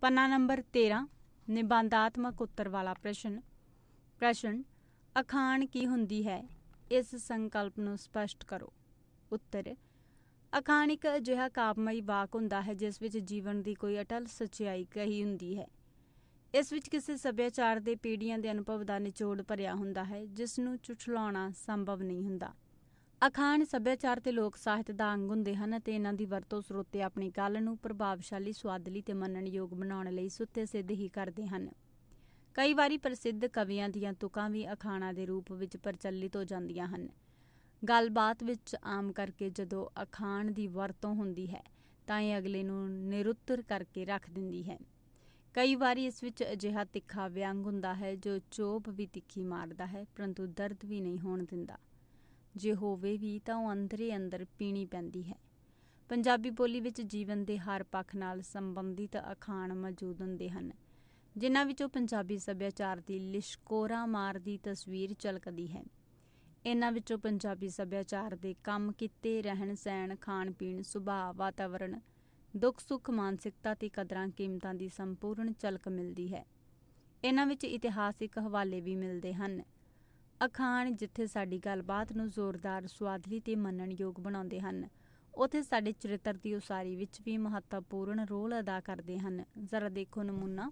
ਪੰਨਾ ਨੰਬਰ 13 ਨਿਬੰਧਾਤਮਕ ਉੱਤਰ ਵਾਲਾ ਪ੍ਰਸ਼ਨ ਪ੍ਰਸ਼ਨ ਅਖਾਣ ਕੀ ਹੁੰਦੀ ਹੈ ਇਸ ਸੰਕਲਪ ਨੂੰ ਸਪਸ਼ਟ ਕਰੋ ਉੱਤਰ ਅਖਾਣ ਇੱਕ ਅਜਿਹਾ ਕਾਵਮਈ ਵਾਕ ਹੁੰਦਾ ਹੈ ਜਿਸ ਵਿੱਚ ਜੀਵਨ ਦੀ ਕੋਈ ਅਟਲ ਸਚਾਈ ਕਹੀ ਹੁੰਦੀ ਹੈ ਇਸ ਵਿੱਚ ਕਿਸੇ ਸੱਭਿਆਚਾਰ ਦੇ ਪੀੜ੍ਹੀਆਂ ਦੇ ਅਨੁਭਵ ਦਾ ਨਿਚੋੜ ਭਰਿਆ ਹੁੰਦਾ ਹੈ ਜਿਸ ਨੂੰ ਚੁਟਲਾਉਣਾ ਸੰਭਵ ਨਹੀਂ ਹੁੰਦਾ ਅਖਾਣ ਸੱਭਿਆਚਾਰ ਤੇ ਲੋਕ ਸਾਹਿਤ ਦਾ ਅੰਗ ਹੁੰਦੇ ਹਨ ਤੇ ਇਹਨਾਂ ਦੀ ਵਰਤੋਂ ਸਰੋਤੇ ਆਪਣੀ ਗੱਲ ਨੂੰ ਪ੍ਰਭਾਵਸ਼ਾਲੀ ਸਵਾਦਲੀ ਤੇ ਮੰਨਣਯੋਗ ਬਣਾਉਣ ਲਈ ਸੁੱਤੇ ਸਿੱਧ ਹੀ ਕਰਦੇ ਹਨ ਕਈ ਵਾਰੀ ਪ੍ਰਸਿੱਧ ਕਵੀਆਂ ਦੀਆਂ ਤੁਕਾਂ ਵੀ ਅਖਾਣਾ ਦੇ ਰੂਪ ਵਿੱਚ ਪ੍ਰਚਲਿਤ ਹੋ ਜਾਂਦੀਆਂ ਹਨ ਗੱਲਬਾਤ ਵਿੱਚ ਆਮ ਕਰਕੇ ਜਦੋਂ ਅਖਾਣ ਦੀ ਵਰਤੋਂ ਹੁੰਦੀ ਹੈ ਤਾਂ ਇਹ ਅਗਲੇ ਨੂੰ ਨਿਰੁੱਤਰ ਕਰਕੇ ਰੱਖ ਦਿੰਦੀ ਹੈ ਕਈ ਵਾਰੀ ਇਸ ਵਿੱਚ ਅਜਿਹਾ ਤਿੱਖਾ ਵਿਅੰਗ ਹੁੰਦਾ ਹੈ ਜੋ ਚੋਪ ਵੀ ਤਿੱਖੀ ਮਾਰਦਾ ਹੈ ਪਰੰਤੂ ਦਰਦ ਵੀ ਨਹੀਂ ਹੋਣ ਦਿੰਦਾ ਜੇ ਹੋਵੇ ਵੀ ਤਾਂ ਉਹ ਅੰਦਰੇ ਅੰਦਰ ਪੀਣੀ ਪੈਂਦੀ ਹੈ ਪੰਜਾਬੀ ਬੋਲੀ ਵਿੱਚ ਜੀਵਨ ਦੇ ਹਰ ਪੱਖ ਨਾਲ ਸੰਬੰਧਿਤ ਅਖਾਣ ਮੌਜੂਦ ਹੁੰਦੇ ਹਨ ਜਿਨ੍ਹਾਂ ਵਿੱਚੋਂ ਪੰਜਾਬੀ ਸੱਭਿਆਚਾਰ ਦੀ ਲਿਸ਼ਕੋਰਾ ਮਾਰ ਦੀ ਤਸਵੀਰ ਚਲਕਦੀ ਹੈ ਇਹਨਾਂ ਵਿੱਚੋਂ ਪੰਜਾਬੀ ਸੱਭਿਆਚਾਰ ਦੇ ਕੰਮ ਕੀਤੇ ਰਹਿਣ ਸਹਿਣ ਖਾਣ ਪੀਣ ਸੁਭਾਅ ਵਾਤਾਵਰਣ ਦੁੱਖ ਸੁੱਖ ਮਾਨਸਿਕਤਾ ਤੇ ਕਦਰਾਂ ਕੀਮਤਾਂ ਦੀ ਸੰਪੂਰਨ ਝਲਕ ਮਿਲਦੀ ਹੈ ਇਹਨਾਂ ਵਿੱਚ ਇਤਿਹਾਸਿਕ ਹਵਾਲੇ ਵੀ ਮਿਲਦੇ ਹਨ ਅਖਾਣ ਜਿੱਥੇ ਸਾਡੀ ਗੱਲਬਾਤ ਨੂੰ ਜ਼ੋਰਦਾਰ ਸਵਾਦਲੀ ਤੇ ਮੰਨਣਯੋਗ ਬਣਾਉਂਦੇ ਹਨ ਉਥੇ ਸਾਡੇ ਚਰਿੱਤਰ ਦੀ ਉਸਾਰੀ ਵਿੱਚ ਵੀ ਮਹੱਤਵਪੂਰਨ ਰੋਲ ਅਦਾ ਕਰਦੇ ਹਨ ਜ਼ਰਾ ਦੇਖੋ ਨਮੂਨਾ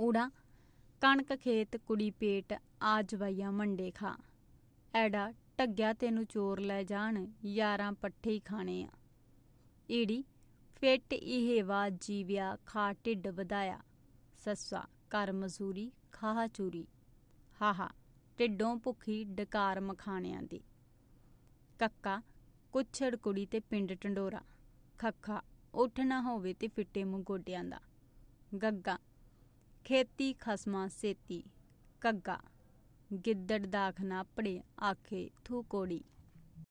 ਊੜਾ ਕਣਕ ਖੇਤ ਕੁੜੀ ਪੇਟ ਆ ਜਵਾਈਆਂ ਮੰਡੇ ਖਾ ਐਡਾ ਟੱਗਿਆ ਤੈਨੂੰ ਚੋਰ ਲੈ ਜਾਣ ਯਾਰਾਂ ਪੱਠੇ ਖਾਣੇ ਆ ਈੜੀ ਫਿੱਟ ਇਹ ਵਾ ਜੀਵਿਆ ਖਾ ਢਿੱਡ ਵਧਾਇਆ ਸੱਸਾ ਕਰ ਮਜ਼ੂਰੀ ਖਾਹ ਚੂਰੀ ਹਾਹਾ ਢਿੱਡੋਂ ਭੁੱਖੀ ਡਕਾਰ ਮਖਾਣਿਆਂ ਦੀ ਕੱਕਾ ਕੁਛੜ ਕੁੜੀ ਤੇ ਪਿੰਡ ਟੰਡੋਰਾ ਖੱਖਾ ਉੱਠ ਨਾ ਹੋਵੇ ਤੇ ਫਿੱਟੇ ਮੂੰਹ ਗੋਡਿਆਂ ਦਾ ਗੱਗਾ ਖੇਤੀ ਖਸਮਾ ਸੇਤੀ ਕੱਗਾ ਗਿੱਦੜ ਦਾਖਨਾ ਪੜੇ ਆਖੇ ਥੂ ਕੋੜੀ